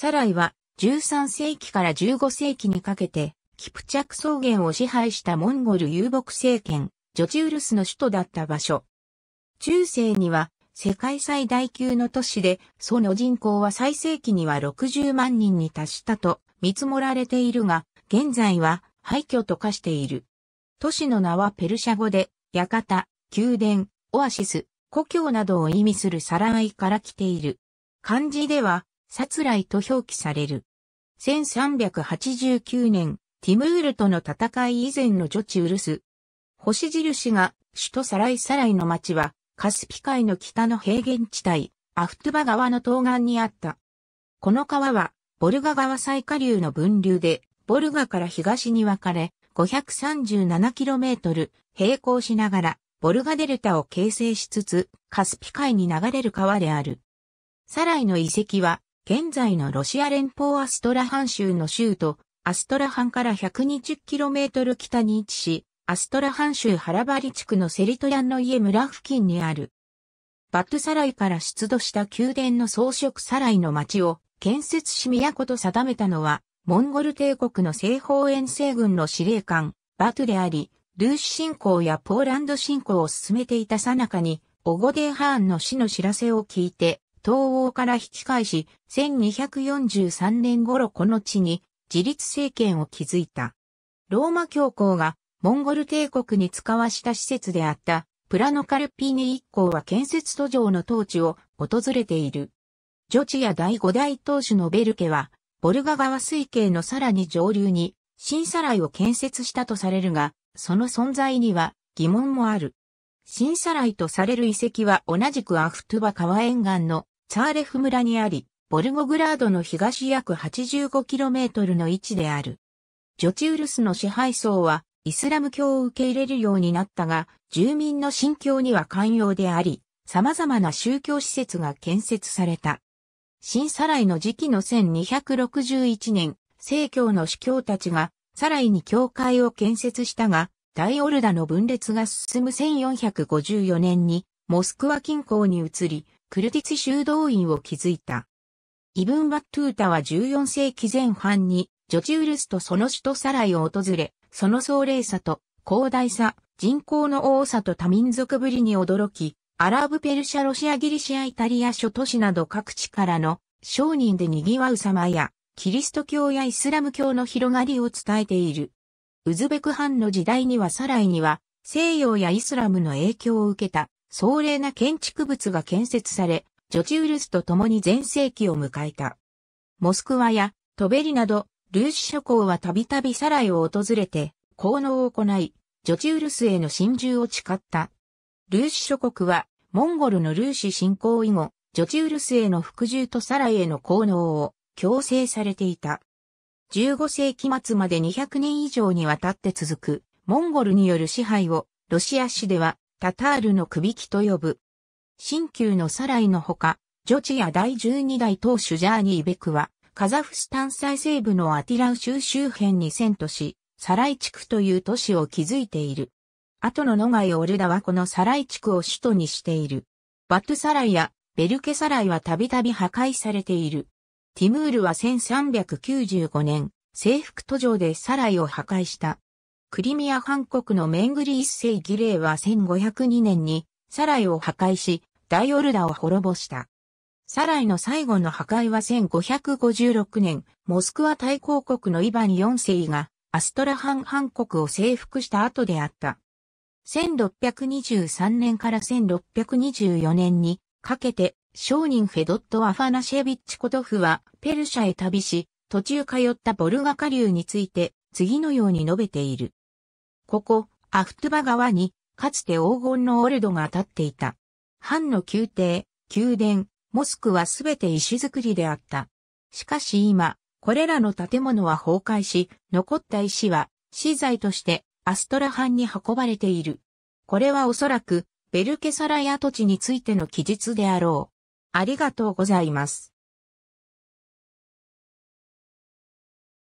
サライは13世紀から15世紀にかけて、キプチャク草原を支配したモンゴル遊牧政権、ジョチウルスの首都だった場所。中世には世界最大級の都市で、その人口は最盛期には60万人に達したと見積もられているが、現在は廃墟と化している。都市の名はペルシャ語で、館、宮殿、オアシス、故郷などを意味するサライから来ている。漢字では、殺来と表記される。1389年、ティムールとの戦い以前の女地ウルス。星印が首都サライサライの町は、カスピ海の北の平原地帯、アフトゥバ川の東岸にあった。この川は、ボルガ川最下流の分流で、ボルガから東に分かれ、537km 平行しながら、ボルガデルタを形成しつつ、カスピ海に流れる川である。サライの遺跡は、現在のロシア連邦アストラハン州の州都、アストラハンから 120km 北に位置し、アストラハン州原張地区のセリトヤンの家村付近にある。バットサライから出土した宮殿の装飾サライの町を建設し都と定めたのは、モンゴル帝国の西方遠征軍の司令官、バトであり、ルーシ侵攻やポーランド侵攻を進めていた最中に、オゴデーハーンの死の知らせを聞いて、東欧から引き返し、1243年頃この地に自立政権を築いた。ローマ教皇がモンゴル帝国に使わした施設であったプラノカルピーニ一行は建設途上の当地を訪れている。ジョチア第五代当主のベルケは、ボルガ川水系のさらに上流に新サライを建設したとされるが、その存在には疑問もある。新さらいとされる遺跡は同じくアフトゥバ川沿岸のツァーレフ村にあり、ボルゴグラードの東約 85km の位置である。ジョチウルスの支配層はイスラム教を受け入れるようになったが、住民の信教には寛容であり、様々な宗教施設が建設された。新サライの時期の1261年、聖教の主教たちがサライに教会を建設したが、大オルダの分裂が進む1454年に、モスクワ近郊に移り、クルティツ修道院を築いた。イブン・バットゥータは14世紀前半に、ジョチウルスとその首都サライを訪れ、その壮麗さと広大さ、人口の多さと多民族ぶりに驚き、アラブペルシャロシアギリシアイタリア諸都市など各地からの商人で賑わう様や、キリスト教やイスラム教の広がりを伝えている。ウズベク藩の時代にはサライには西洋やイスラムの影響を受けた壮麗な建築物が建設され、ジョチウルスと共に全盛期を迎えた。モスクワやトベリなど、ルーシ諸侯はたびたびサライを訪れて、効能を行い、ジョチウルスへの侵入を誓った。ルーシ諸国は、モンゴルのルーシ侵攻以後、ジョチウルスへの服従とサライへの効能を強制されていた。15世紀末まで200年以上にわたって続く、モンゴルによる支配を、ロシア史では、タタールの首輝と呼ぶ。新旧のサライのほか、ジョチや第12代当主ジャーニー・ベクは、カザフスタン最西部のアティラウ州周辺に遷都し、サライ地区という都市を築いている。後の野外オルダはこのサライ地区を首都にしている。バトサライやベルケサライはたびたび破壊されている。ティムールは1395年、征服途上でサライを破壊した。クリミア半国のメングリ一世儀礼は1502年にサライを破壊し、ダイオルダを滅ぼした。サライの最後の破壊は1556年、モスクワ大公国のイバン4世がアストラハン半国を征服した後であった。1623年から1624年にかけて商人フェドット・アファナシェビッチ・コトフは、ペルシャへ旅し、途中通ったボルガ下流について、次のように述べている。ここ、アフトゥバ川に、かつて黄金のオルドが立っていた。藩の宮廷、宮殿、モスクはすべて石造りであった。しかし今、これらの建物は崩壊し、残った石は、資材として、アストラ藩に運ばれている。これはおそらく、ベルケサラヤ土地についての記述であろう。ありがとうございます。